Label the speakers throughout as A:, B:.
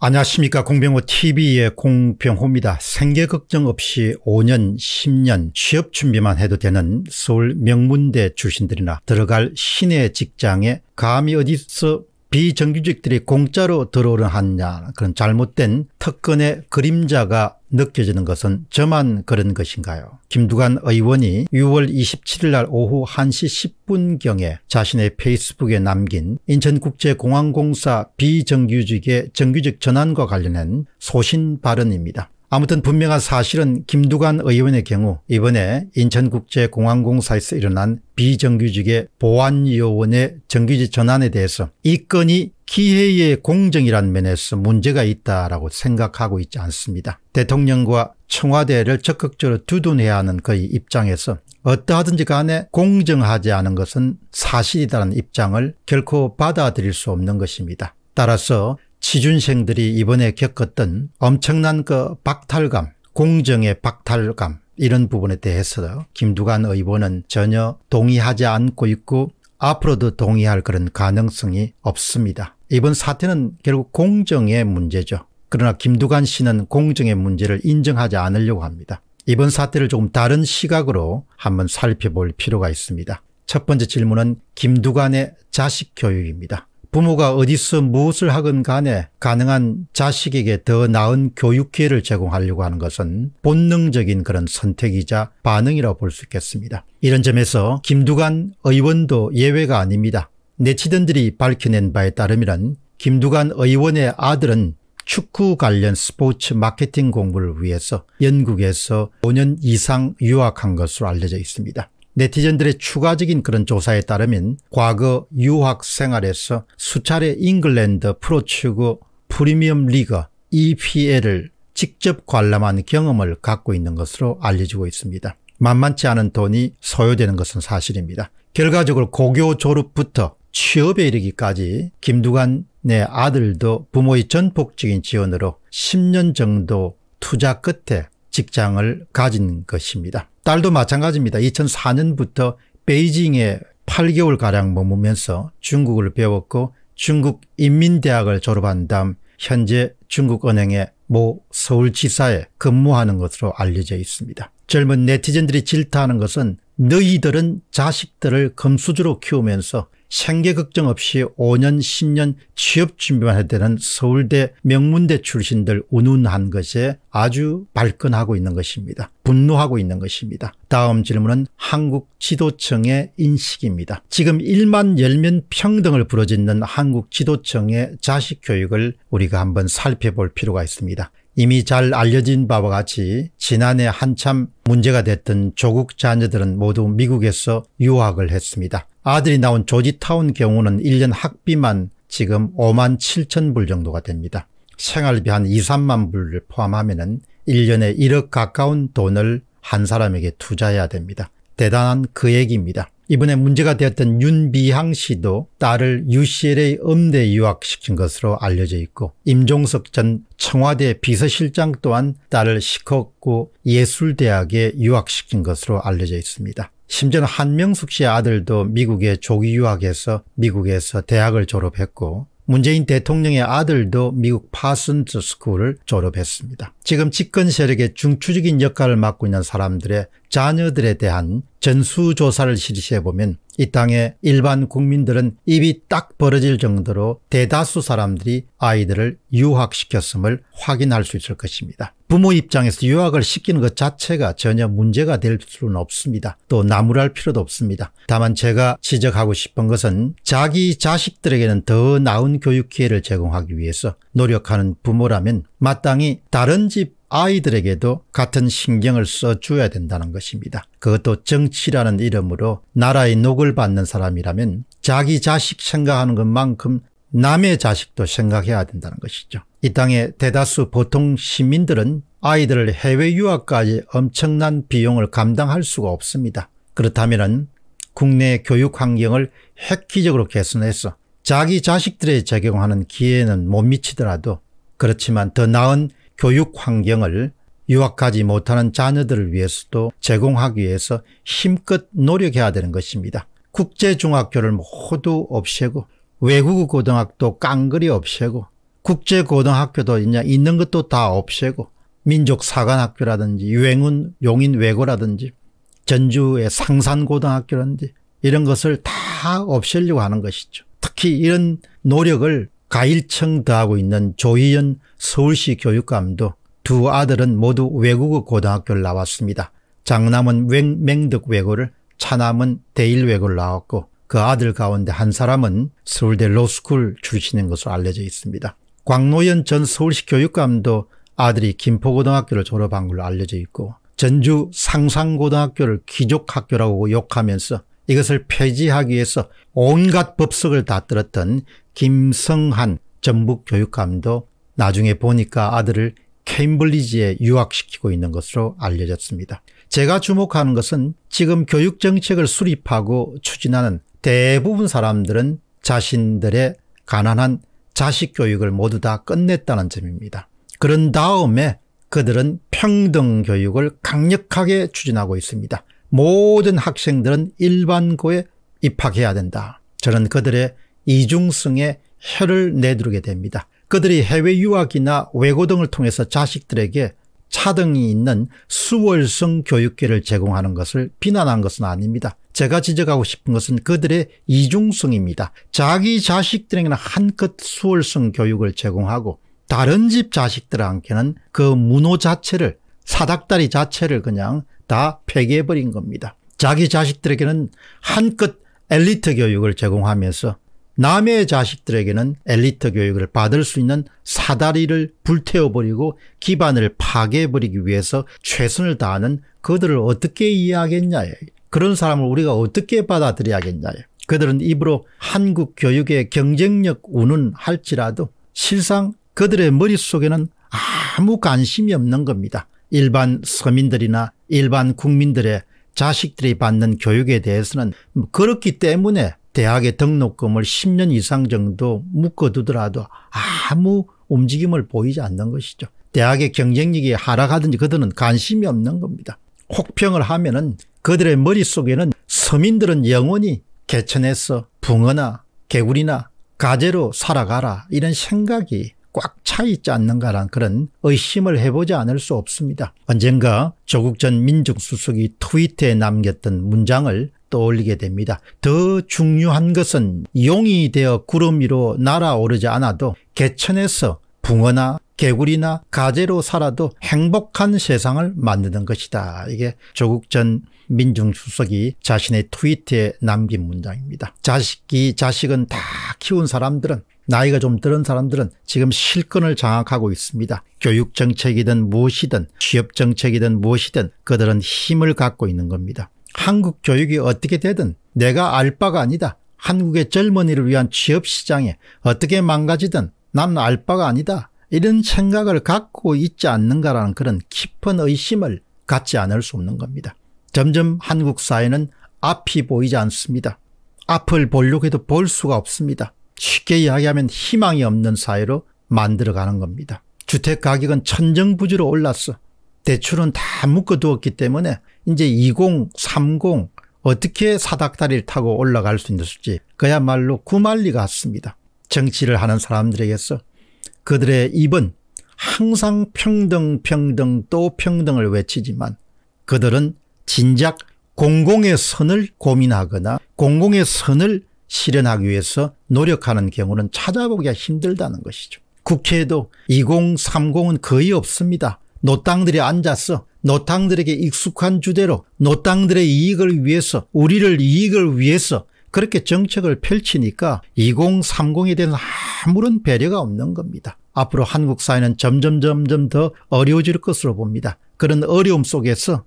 A: 안녕하십니까 공병호TV의 공병호입니다. 생계 걱정 없이 5년 10년 취업 준비만 해도 되는 서울 명문대 출신들이나 들어갈 시내 직장에 감히 어디서 비정규직들이 공짜로 들어오려 하냐 그런 잘못된 특권의 그림자가 느껴지는 것은 저만 그런 것인가요? 김두관 의원이 6월 27일 날 오후 1시 10분경에 자신의 페이스북에 남긴 인천국제공항공사 비정규직의 정규직 전환과 관련한 소신 발언입니다. 아무튼 분명한 사실은 김두관 의원의 경우 이번에 인천국제공항공사에서 일어난 비정규직의 보안요원의 정규직 전환에 대해서 이 건이 기회의 공정이란 면에서 문제가 있다라고 생각하고 있지 않습니다. 대통령과 청와대를 적극적으로 두둔해야 하는 그의 입장에서 어떠하든지 간에 공정하지 않은 것은 사실이라는 입장을 결코 받아들일 수 없는 것입니다. 따라서 취준생들이 이번에 겪었던 엄청난 그 박탈감 공정의 박탈감 이런 부분에 대해서도 김두관 의원은 전혀 동의하지 않고 있고 앞으로도 동의할 그런 가능성이 없습니다. 이번 사태는 결국 공정의 문제죠. 그러나 김두관 씨는 공정의 문제를 인정하지 않으려고 합니다. 이번 사태를 조금 다른 시각으로 한번 살펴볼 필요가 있습니다. 첫 번째 질문은 김두관의 자식 교육입니다. 부모가 어디서 무엇을 하건 간에 가능한 자식에게 더 나은 교육 기회를 제공하려고 하는 것은 본능적인 그런 선택이자 반응이라고 볼 수 있겠습니다. 이런 점에서 김두관 의원도 예외가 아닙니다. 내치던들이 밝혀낸 바에 따르면 김두관 의원의 아들은 축구 관련 스포츠 마케팅 공부를 위해서 영국에서 5년 이상 유학한 것으로 알려져 있습니다. 네티즌들의 추가적인 그런 조사에 따르면 과거 유학 생활에서 수차례 잉글랜드 프로축구 프리미엄 리그 EPL을 직접 관람한 경험을 갖고 있는 것으로 알려지고 있습니다. 만만치 않은 돈이 소요되는 것은 사실입니다. 결과적으로 고교 졸업부터 취업에 이르기까지 김두관의 아들도 부모의 전폭적인 지원으로 10년 정도 투자 끝에 직장을 가진 것입니다. 딸도 마찬가지입니다. 2004년부터 베이징에 8개월가량 머무면서 중국을 배웠고 중국 인민대학을 졸업한 다음 현재 중국은행의 모 서울지사에 근무하는 것으로 알려져 있습니다. 젊은 네티즌들이 질타하는 것은 너희들은 자식들을 금수저로 키우면서 생계 걱정 없이 5년 10년 취업 준비만 해야 되는 서울대 명문대 출신들 운운한 것에 아주 발끈하고 있는 것입니다. 분노하고 있는 것입니다. 다음 질문은 한국 지도청의 인식입니다. 지금 1만 열면 평등을 부러짓는 한국 지도청의 자식 교육을 우리가 한번 살펴볼 필요가 있습니다. 이미 잘 알려진 바와 같이 지난해 한참 문제가 됐던 조국 자녀들은 모두 미국에서 유학을 했습니다. 아들이 나온 조지타운 경우는 1년 학비만 지금 5만 7천 불 정도가 됩니다. 생활비 한 2, 3만 불을 포함하면 은 1년에 1억 가까운 돈을 한 사람에게 투자해야 됩니다. 대단한 그 얘기입니다. 이번에 문제가 되었던 윤비향 씨도 딸을 UCLA 음대 유학시킨 것으로 알려져 있고 임종석 전 청와대 비서실장 또한 딸을 시커고 예술대학에 유학시킨 것으로 알려져 있습니다. 심지어 한명숙 씨의 아들도 미국에 조기 유학해서 미국에서 대학을 졸업했고 문재인 대통령의 아들도 미국 파슨스 스쿨을 졸업했습니다. 지금 집권 세력의 중추적인 역할을 맡고 있는 사람들의 자녀들에 대한 전수조사를 실시해보면 이 땅의 일반 국민들은 입이 딱 벌어질 정도로 대다수 사람들이 아이들을 유학시켰음을 확인할 수 있을 것입니다. 부모 입장에서 유학을 시키는 것 자체가 전혀 문제가 될 수는 없습니다. 또 나무랄 필요도 없습니다. 다만 제가 지적하고 싶은 것은 자기 자식들에게는 더 나은 교육 기회를 제공하기 위해서 노력하는 부모라면 마땅히 다른 집 아이들에게도 같은 신경을 써줘야 된다는 것입니다. 그것도 정치라는 이름으로 나라의 녹을 받는 사람이라면 자기 자식 생각하는 것만큼 남의 자식도 생각해야 된다는 것이죠. 이 땅의 대다수 보통 시민들은 아이들을 해외 유학까지 엄청난 비용을 감당할 수가 없습니다. 그렇다면 국내 교육 환경을 획기적으로 개선해서 자기 자식들에 적용하는 기회는 못 미치더라도 그렇지만 더 나은 교육 환경을 유학하지 못하는 자녀들을 위해서도 제공하기 위해서 힘껏 노력해야 되는 것입니다. 국제중학교를 모두 없애고 외국 고등학도 깡그리 없애고 국제고등학교도 있는 것도 다 없애고 민족사관학교라든지 유행은 용인 외고라든지 전주의 상산고등학교라든지 이런 것을 다 없애려고 하는 것이죠. 특히 이런 노력을 가일청 더하고 있는 조희연 서울시 교육감도 두 아들은 모두 외국어 고등학교를 나왔습니다. 장남은 맹득 외고를 차남은 대일 외고를 나왔고 그 아들 가운데 한 사람은 서울대 로스쿨 출신인 것으로 알려져 있습니다. 광노현 전 서울시 교육감도 아들이 김포고등학교를 졸업한 걸로 알려져 있고 전주 상상고등학교를 귀족학교라고 욕하면서 이것을 폐지하기 위해서 온갖 법석을 다 떨었던 김성한 전북 교육감도 나중에 보니까 아들을 케임블리지에 유학시키고 있는 것으로 알려졌습니다. 제가 주목하는 것은 지금 교육정책을 수립하고 추진하는 대부분 사람들은 자신들의 가난한 자식 교육을 모두 다 끝냈다는 점입니다. 그런 다음에 그들은 평등 교육을 강력하게 추진하고 있습니다. 모든 학생들은 일반고에 입학해야 된다. 저는 그들의 이중성에 혀를 내두르게 됩니다. 그들이 해외 유학이나 외고 등을 통해서 자식들에게 차등이 있는 수월성 교육계를 제공하는 것을 비난한 것은 아닙니다. 제가 지적하고 싶은 것은 그들의 이중성입니다. 자기 자식들에게는 한껏 수월성 교육을 제공하고 다른 집 자식들한테는 그 문호 자체를 사닥다리 자체를 그냥 다 폐기해버린 겁니다. 자기 자식들에게는 한껏 엘리트 교육을 제공하면서 남의 자식들에게는 엘리트 교육을 받을 수 있는 사다리를 불태워버리고 기반을 파괴해버리기 위해서 최선을 다하는 그들을 어떻게 이해하겠냐. 그런 사람을 우리가 어떻게 받아들여야겠냐. 그들은 입으로 한국 교육의 경쟁력 운운 할지라도 실상 그들의 머릿속에는 아무 관심이 없는 겁니다. 일반 서민들이나 일반 국민들의 자식들이 받는 교육에 대해서는 그렇기 때문에 대학의 등록금을 10년 이상 정도 묶어두더라도 아무 움직임을 보이지 않는 것이죠. 대학의 경쟁력이 하락하든지 그들은 관심이 없는 겁니다. 혹평을 하면 은 그들의 머릿속에는 서민들은 영원히 개천에서 붕어나 개구리나 가재로 살아가라 이런 생각이 차 있지 않는가란 그런 의심을 해보지 않을 수 없습니다. 언젠가 조국 전민족수석이 트위터에 남겼던 문장을 떠올리게 됩니다. 더 중요한 것은 용이 되어 구름 위로 날아오르지 않아도 개천에서 붕어나 개구리나 가재로 살아도 행복한 세상을 만드는 것이다. 이게 조국 전 민중수석이 자신의 트위트에 남긴 문장입니다. 자식이 자식은 다 키운 사람들은 나이가 좀 들은 사람들은 지금 실권을 장악하고 있습니다. 교육정책이든 무엇이든 취업정책이든 무엇이든 그들은 힘을 갖고 있는 겁니다. 한국 교육이 어떻게 되든 내가 알 바가 아니다. 한국의 젊은이를 위한 취업시장에 어떻게 망가지든 난 알 바가 아니다. 이런 생각을 갖고 있지 않는가라는 그런 깊은 의심을 갖지 않을 수 없는 겁니다. 점점 한국 사회는 앞이 보이지 않습니다. 앞을 보려고 해도 볼 수가 없습니다. 쉽게 이야기하면 희망이 없는 사회로 만들어가는 겁니다. 주택 가격은 천정부지로 올랐어. 대출은 다 묶어두었기 때문에 이제 2030 어떻게 사닥다리를 타고 올라갈 수있는지 그야말로 구말리 같습니다. 정치를 하는 사람들에게서 그들의 입은 항상 평등 평등 또 평등을 외치지만 그들은 진작 공공의 선을 고민하거나 공공의 선을 실현하기 위해서 노력하는 경우는 찾아보기가 힘들다는 것이죠. 국회에도 2030은 거의 없습니다. 노땅들이 앉아서 노땅들에게 익숙한 주제로 노땅들의 이익을 위해서 우리를 이익을 위해서 그렇게 정책을 펼치니까 2030에 대한 아무런 배려가 없는 겁니다. 앞으로 한국 사회는 점점 점점 더 어려워질 것으로 봅니다. 그런 어려움 속에서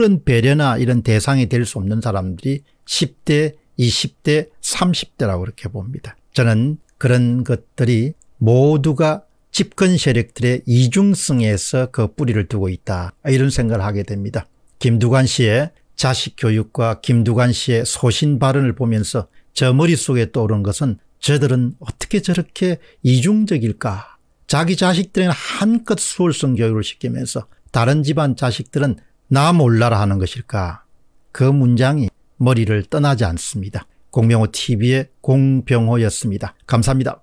A: 아무런 배려나 이런 대상이 될 수 없는 사람들이 10대, 20대, 30대라고 그렇게 봅니다. 저는 그런 것들이 모두가 집권 세력들의 이중성에서 그 뿌리를 두고 있다. 이런 생각을 하게 됩니다. 김두관 씨의 자식 교육과 김두관 씨의 소신 발언을 보면서 저 머릿속에 떠오른 것은 저들은 어떻게 저렇게 이중적일까. 자기 자식들에는 한껏 수월성 교육을 시키면서 다른 집안 자식들은 나 몰라라 하는 것일까. 그 문장이 머리를 떠나지 않습니다. 공병호 TV의 공병호였습니다. 감사합니다.